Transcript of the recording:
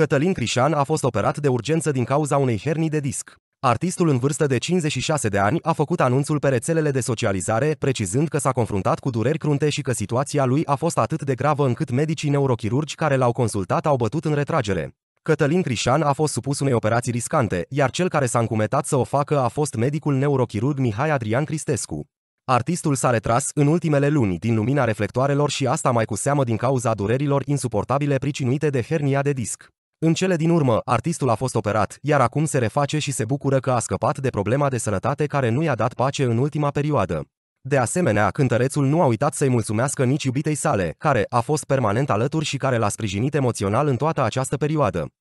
Cătălin Crișan a fost operat de urgență din cauza unei hernii de disc. Artistul în vârstă de 56 de ani a făcut anunțul pe rețelele de socializare, precizând că s-a confruntat cu dureri crunte și că situația lui a fost atât de gravă încât medicii neurochirurgi care l-au consultat au bătut în retragere. Cătălin Crișan a fost supus unei operații riscante, iar cel care s-a încumetat să o facă a fost medicul neurochirurg Mihai Adrian Cristescu. Artistul s-a retras în ultimele luni din lumina reflectoarelor și asta mai cu seamă din cauza durerilor insuportabile pricinuite de hernia de disc. În cele din urmă, artistul a fost operat, iar acum se reface și se bucură că a scăpat de problema de sănătate care nu i-a dat pace în ultima perioadă. De asemenea, cântărețul nu a uitat să-i mulțumească nici iubitei sale, care a fost permanent alături și care l-a sprijinit emoțional în toată această perioadă.